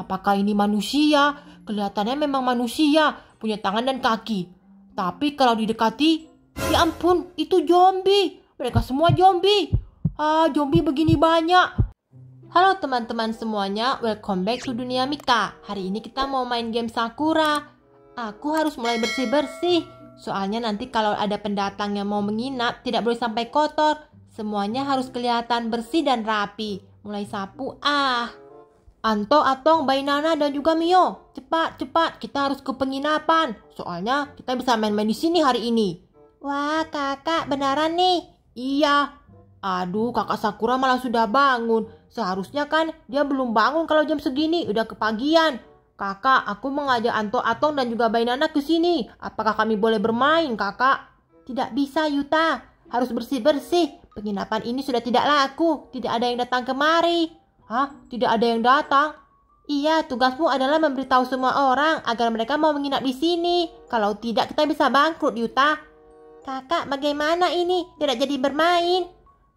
Apakah ini manusia? Kelihatannya memang manusia, punya tangan dan kaki. Tapi kalau didekati, ya ampun, itu zombie. Mereka semua zombie. Ah, zombie begini banyak. Halo teman-teman semuanya, welcome back to Dunia Mika. Hari ini kita mau main game Sakura. Aku harus mulai bersih-bersih. Soalnya nanti kalau ada pendatang yang mau menginap, tidak boleh sampai kotor. Semuanya harus kelihatan bersih dan rapi. Mulai sapu, ah. Anto, Atong, Bainana, dan juga Mio. Cepat, cepat, kita harus ke penginapan. Soalnya kita bisa main-main di sini hari ini. Wah, kakak, beneran nih? Iya. Aduh, kakak Sakura malah sudah bangun. Seharusnya kan dia belum bangun kalau jam segini, udah kepagian. Kakak, aku mengajak Anto, Atong, dan juga Bainana ke sini. Apakah kami boleh bermain, kakak? Tidak bisa, Yuta. Harus bersih-bersih. Penginapan ini sudah tidak laku. Tidak ada yang datang kemari. Hah? Tidak ada yang datang? Iya, tugasmu adalah memberitahu semua orang agar mereka mau menginap di sini. Kalau tidak, kita bisa bangkrut, Yuta. Kakak, bagaimana ini? Tidak jadi bermain.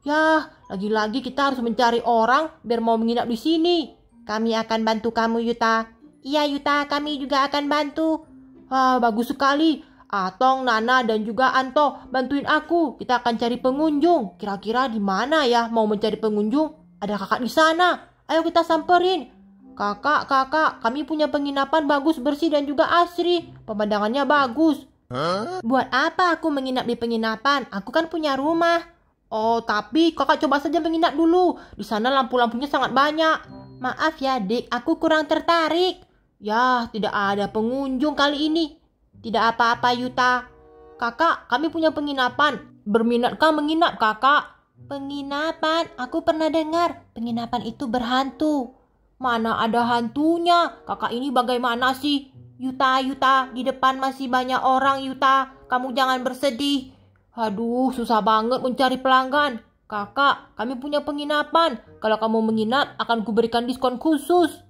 Yah, lagi-lagi kita harus mencari orang biar mau menginap di sini. Kami akan bantu kamu, Yuta. Iya, Yuta, kami juga akan bantu. Wah, bagus sekali. Atong, Nana, dan juga Anto, bantuin aku. Kita akan cari pengunjung. Kira-kira di mana ya mau mencari pengunjung? Ada kakak di sana. Ayo kita samperin. Kakak, kakak, kami punya penginapan bagus, bersih dan juga asri. Pemandangannya bagus. Huh? Buat apa aku menginap di penginapan? Aku kan punya rumah. Oh, tapi kakak coba saja menginap dulu. Di sana lampu-lampunya sangat banyak. Maaf ya, Dik, aku kurang tertarik. Yah, tidak ada pengunjung kali ini. Tidak apa-apa, Yuta. Kakak, kami punya penginapan. Berminatkah menginap, kakak? Penginapan, aku pernah dengar penginapan itu berhantu. Mana ada hantunya? Kakak ini bagaimana sih? Yuta, Yuta, di depan masih banyak orang Yuta. Kamu jangan bersedih. Aduh, susah banget mencari pelanggan. Kakak, kami punya penginapan. Kalau kamu menginap, akan kuberikan diskon khusus.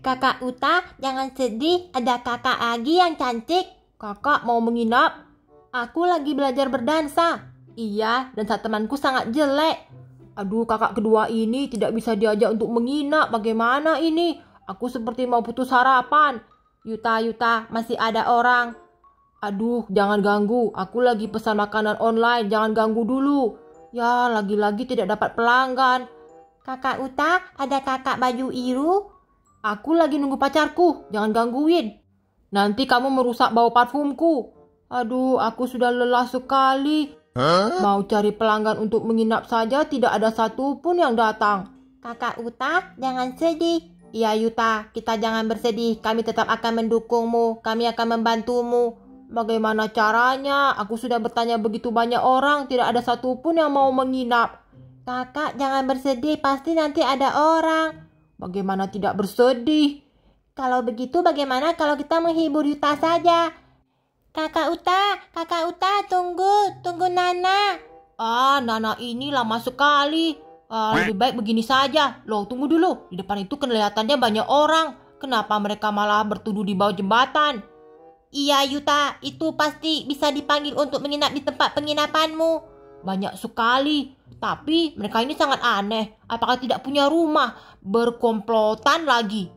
Kakak Uta, jangan sedih. Ada kakak lagi yang cantik. Kakak mau menginap? Aku lagi belajar berdansa. Iya, dan saat temanku sangat jelek. Aduh, kakak kedua ini tidak bisa diajak untuk menginap. Bagaimana ini? Aku seperti mau putus harapan. Yuta, Yuta, masih ada orang. Aduh, jangan ganggu. Aku lagi pesan makanan online. Jangan ganggu dulu. Ya, lagi-lagi tidak dapat pelanggan. Kakak Uta, ada kakak baju iru? Aku lagi nunggu pacarku. Jangan gangguin. Nanti kamu merusak bau parfumku. Aduh, aku sudah lelah sekali. Huh? Mau cari pelanggan untuk menginap saja tidak ada satupun yang datang. Kakak Uta, jangan sedih. Iya Yuta, kita jangan bersedih. Kami tetap akan mendukungmu. Kami akan membantumu. Bagaimana caranya? Aku sudah bertanya begitu banyak orang, tidak ada satupun yang mau menginap. Kakak, jangan bersedih. Pasti nanti ada orang. Bagaimana tidak bersedih? Kalau begitu, bagaimana kalau kita menghibur Yuta saja? Kakak Uta, Kakak Uta, tunggu, tunggu Nana. Ah, Nana ini lama sekali. Ah, lebih baik begini saja. Loh, tunggu dulu. Di depan itu kelihatannya banyak orang. Kenapa mereka malah bertuduh di bawah jembatan? Iya, Yuta. Itu pasti bisa dipanggil untuk menginap di tempat penginapanmu. Banyak sekali. Tapi mereka ini sangat aneh. Apakah tidak punya rumah? Berkomplotan lagi.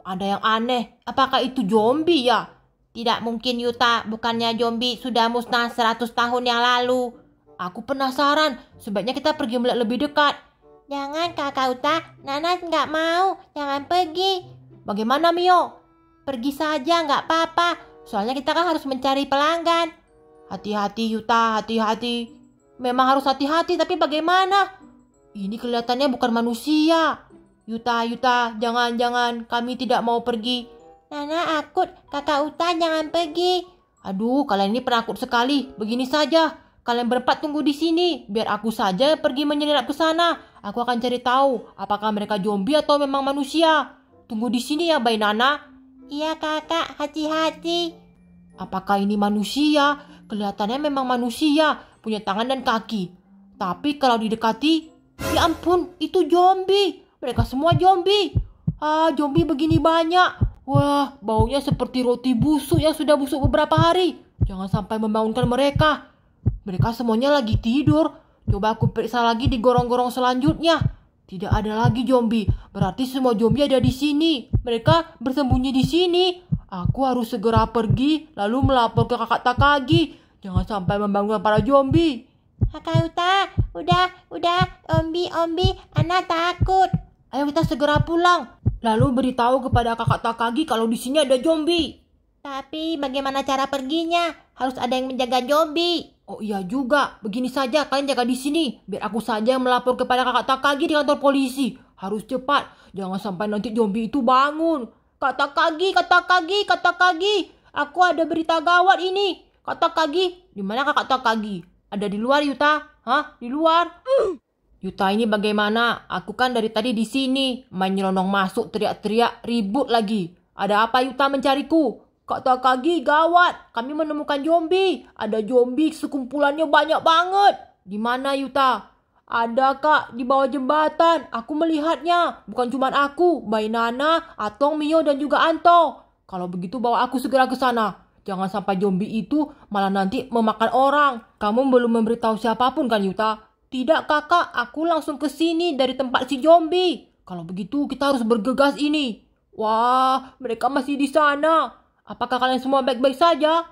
Ada yang aneh. Apakah itu zombie ya? Tidak mungkin Yuta, bukannya zombie sudah musnah 100 tahun yang lalu. Aku penasaran, sebaiknya kita pergi melihat lebih dekat. Jangan kakak Uta, Nana nggak mau, jangan pergi. Bagaimana Mio? Pergi saja nggak apa-apa, soalnya kita kan harus mencari pelanggan. Hati-hati Yuta, hati-hati. Memang harus hati-hati, tapi bagaimana? Ini kelihatannya bukan manusia. Yuta, Yuta, jangan-jangan kami tidak mau pergi. Nana akut, kakak Uta jangan pergi. Aduh, kalian ini penakut sekali. Begini saja. Kalian berempat tunggu di sini. Biar aku saja pergi menyelinap ke sana. Aku akan cari tahu apakah mereka zombie atau memang manusia. Tunggu di sini ya, Bay Nana. Iya kakak, hati-hati. Apakah ini manusia? Kelihatannya memang manusia, punya tangan dan kaki. Tapi kalau didekati, ya ampun, itu zombie. Mereka semua zombie. Ah, zombie begini banyak. Wah, baunya seperti roti busuk yang sudah busuk beberapa hari. Jangan sampai membangunkan mereka. Mereka semuanya lagi tidur. Coba aku periksa lagi di gorong-gorong selanjutnya. Tidak ada lagi zombie. Berarti semua zombie ada di sini. Mereka bersembunyi di sini. Aku harus segera pergi lalu melapor ke kakak Takagi. Jangan sampai membangunkan para zombie. Uta, udah, udah, ombi, ombi, anak takut. Ayo kita segera pulang. Lalu beritahu kepada kakak Takagi kalau di sini ada zombie. Tapi bagaimana cara perginya? Harus ada yang menjaga zombie. Oh iya juga, begini saja kalian jaga di sini. Biar aku saja yang melapor kepada kakak Takagi di kantor polisi. Harus cepat, jangan sampai nanti zombie itu bangun. Kakak Takagi, Kakak Takagi, Kakak Takagi. Aku ada berita gawat ini. Kakak Takagi, di mana kakak Takagi? Ada di luar Yuta? Hah? Di luar? Hmm. Yuta ini bagaimana? Aku kan dari tadi di sini. Main masuk teriak-teriak ribut lagi. Ada apa Yuta mencariku? Kak Kagi gawat. Kami menemukan zombie. Ada zombie sekumpulannya banyak banget. Di mana Yuta? Ada kak di bawah jembatan. Aku melihatnya. Bukan cuma aku. Bayi Nana, Atong, Mio dan juga Anto. Kalau begitu bawa aku segera ke sana. Jangan sampai zombie itu malah nanti memakan orang. Kamu belum memberitahu siapapun kan Yuta? Tidak kakak, aku langsung ke sini dari tempat si zombie. Kalau begitu kita harus bergegas ini. Wah, mereka masih di sana. Apakah kalian semua baik-baik saja?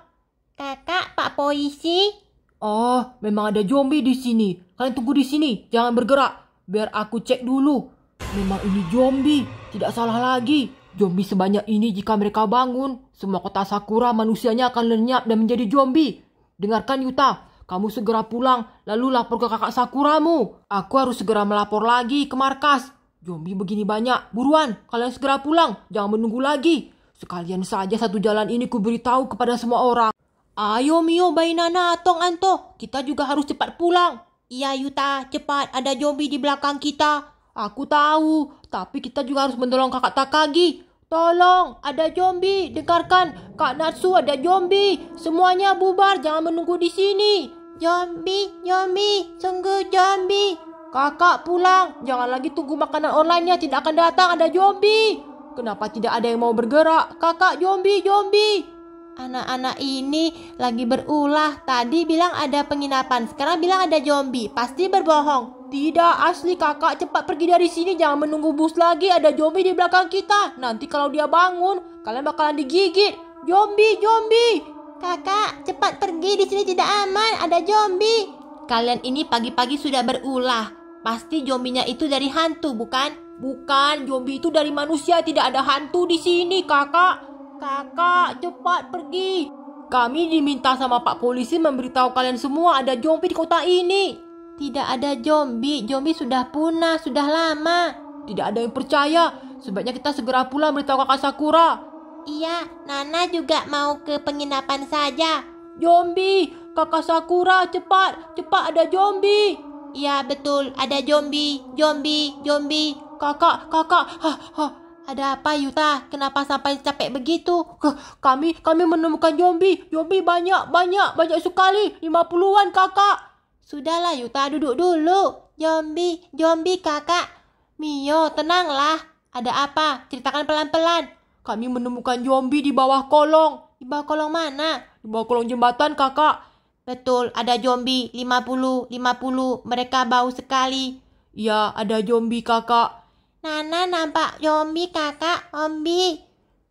Kakak, Pak Polisi. Oh, memang ada zombie di sini. Kalian tunggu di sini, jangan bergerak. Biar aku cek dulu. Memang ini zombie, tidak salah lagi. Zombie sebanyak ini jika mereka bangun, semua kota Sakura manusianya akan lenyap dan menjadi zombie. Dengarkan Yuta, kamu segera pulang, lalu lapor ke kakak Sakuramu. Aku harus segera melapor lagi ke markas. Zombie begini banyak, buruan, kalian segera pulang, jangan menunggu lagi. Sekalian saja satu jalan ini kuberitahu kepada semua orang. Ayo Mio, bayi nana Tong Anto, kita juga harus cepat pulang. Iya Yuta, cepat, ada zombie di belakang kita. Aku tahu, tapi kita juga harus menolong kakak Takagi. Tolong, ada zombie. Dengarkan, Kak Natsu ada zombie. Semuanya bubar, jangan menunggu di sini. Zombie, zombie, sungguh zombie. Kakak pulang, jangan lagi tunggu makanan online-nya tidak akan datang, ada zombie. Kenapa tidak ada yang mau bergerak? Kakak zombie, zombie. Anak-anak ini lagi berulah. Tadi bilang ada penginapan, sekarang bilang ada zombie. Pasti berbohong. Tidak, asli kakak cepat pergi dari sini jangan menunggu bus lagi ada zombie di belakang kita. Nanti kalau dia bangun, kalian bakalan digigit. Zombie, zombie. Kakak, cepat pergi di sini tidak aman, ada zombie. Kalian ini pagi-pagi sudah berulah. Pasti zombinya itu dari hantu, bukan? Bukan, zombie itu dari manusia, tidak ada hantu di sini, kakak. Kakak, cepat pergi. Kami diminta sama Pak Polisi memberitahu kalian semua ada zombie di kota ini. Tidak ada zombie, zombie sudah punah, sudah lama. Tidak ada yang percaya, sebaiknya kita segera pulang beritahu kakak Sakura. Iya, Nana juga mau ke penginapan saja. Zombie, kakak Sakura cepat, cepat ada zombie. Iya betul, ada zombie, zombie, zombie. Kakak, kakak, ha ha. Ada apa Yuta? Kenapa sampai capek begitu? Kami, kami menemukan zombie. Zombie banyak, banyak, banyak sekali. 50-an kakak. Sudahlah Yuta, duduk dulu. Zombie, zombie kakak. Mio, tenanglah. Ada apa? Ceritakan pelan-pelan. Kami menemukan zombie di bawah kolong. Di bawah kolong mana? Di bawah kolong jembatan kakak. Betul, ada zombie 50, 50. Mereka bau sekali. Ya, ada zombie kakak. Nana nampak zombie kakak, zombie.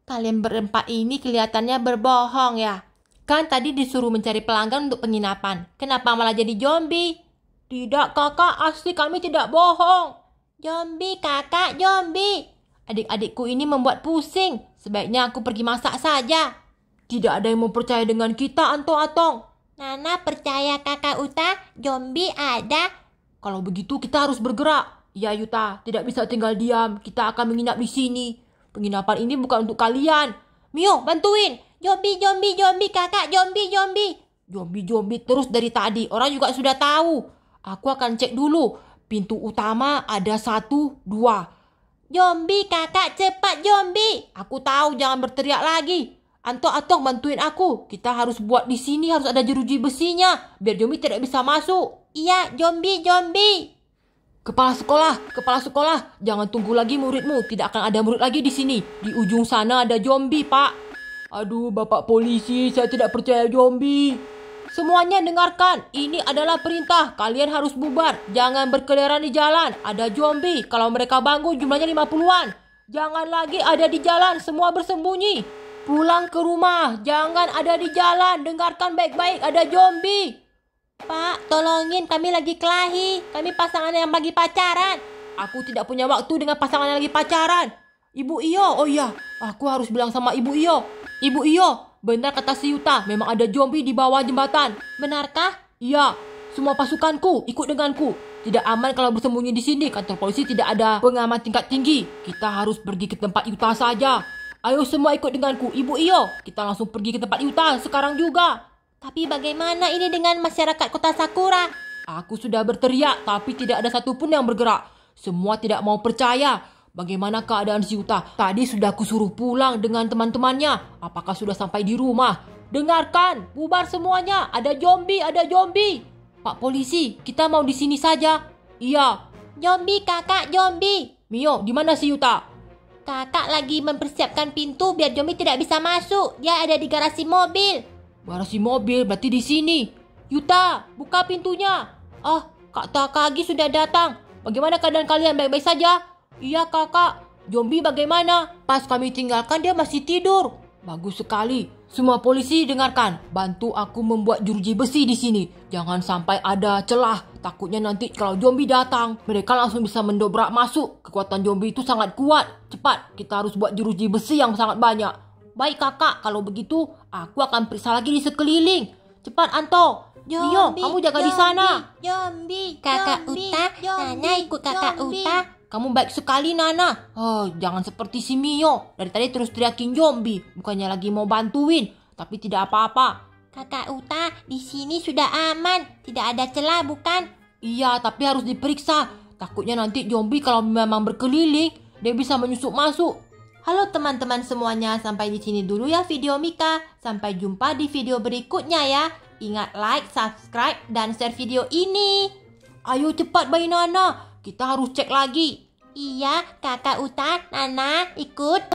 Kalian berempat ini kelihatannya berbohong ya. Kan tadi disuruh mencari pelanggan untuk penginapan. Kenapa malah jadi zombie? Tidak kakak, asli kami tidak bohong. Zombie kakak, zombie. Adik-adikku ini membuat pusing. Sebaiknya aku pergi masak saja. Tidak ada yang mau percaya dengan kita, anto atong. Nana percaya kakak Uta, zombie ada. Kalau begitu kita harus bergerak. Ya Yuta, tidak bisa tinggal diam. Kita akan menginap di sini. Penginapan ini bukan untuk kalian. Mio, bantuin. Zombie, zombie, zombie kakak, zombie, zombie. Zombie, zombie terus dari tadi. Orang juga sudah tahu. Aku akan cek dulu. Pintu utama ada satu, dua. Zombie kakak cepat zombie. Aku tahu jangan berteriak lagi. Anto, Antok bantuin aku. Kita harus buat di sini harus ada jeruji besinya. Biar zombie tidak bisa masuk. Iya zombie zombie. Kepala sekolah, kepala sekolah, jangan tunggu lagi muridmu. Tidak akan ada murid lagi di sini. Di ujung sana ada zombie, Pak. Aduh, Bapak Polisi, saya tidak percaya zombie. Semuanya dengarkan, ini adalah perintah. Kalian harus bubar. Jangan berkeliaran di jalan. Ada zombie. Kalau mereka bangun jumlahnya 50-an. Jangan lagi ada di jalan, semua bersembunyi. Pulang ke rumah, jangan ada di jalan. Dengarkan baik-baik, ada zombie. Pak, tolongin kami lagi kelahi. Kami pasangan yang lagi pacaran. Aku tidak punya waktu dengan pasangan yang lagi pacaran. Ibu Iyo, oh iya, aku harus bilang sama Ibu Iyo. Ibu Iyo, benar kata si Yuta, memang ada zombie di bawah jembatan. Benarkah? Iya, semua pasukanku ikut denganku. Tidak aman kalau bersembunyi di sini, kantor polisi tidak ada pengaman tingkat tinggi. Kita harus pergi ke tempat Yuta saja. Ayo semua ikut denganku, Ibu Iyo. Kita langsung pergi ke tempat Yuta sekarang juga. Tapi bagaimana ini dengan masyarakat kota Sakura? Aku sudah berteriak, tapi tidak ada satupun yang bergerak. Semua tidak mau percaya. Bagaimana keadaan si Uta? Tadi sudah kusuruh pulang dengan teman-temannya. Apakah sudah sampai di rumah? Dengarkan, bubar semuanya. Ada zombie, ada zombie. Pak polisi, kita mau di sini saja. Iya. Zombie kakak, zombie. Mio, di mana si Yuta? Kakak lagi mempersiapkan pintu biar zombie tidak bisa masuk. Dia ada di garasi mobil. Garasi mobil berarti di sini. Yuta, buka pintunya. Oh, Kak Takagi sudah datang. Bagaimana keadaan kalian baik-baik saja? Iya kakak, zombie bagaimana? Pas kami tinggalkan dia masih tidur. Bagus sekali. Semua polisi dengarkan. Bantu aku membuat jeruji besi di sini. Jangan sampai ada celah. Takutnya nanti kalau zombie datang, mereka langsung bisa mendobrak masuk. Kekuatan zombie itu sangat kuat. Cepat, kita harus buat jeruji besi yang sangat banyak. Baik kakak, kalau begitu aku akan periksa lagi di sekeliling. Cepat Anto, Dio, kamu jaga di sana. Zombie, kakak Uta, Nana ikut kakak Uta. Kamu baik sekali Nana. Oh, jangan seperti si Mio. Dari tadi terus teriakin zombie. Bukannya lagi mau bantuin. Tapi tidak apa-apa. Kakak Uta, di sini sudah aman. Tidak ada celah bukan? Iya, tapi harus diperiksa. Takutnya nanti zombie kalau memang berkeliling, dia bisa menyusup masuk. Halo teman-teman semuanya, sampai di sini dulu ya video Mika. Sampai jumpa di video berikutnya ya. Ingat like, subscribe, dan share video ini. Ayo cepat bayi Nana, kita harus cek lagi. Iya, kakak Uta, Nana, ikut.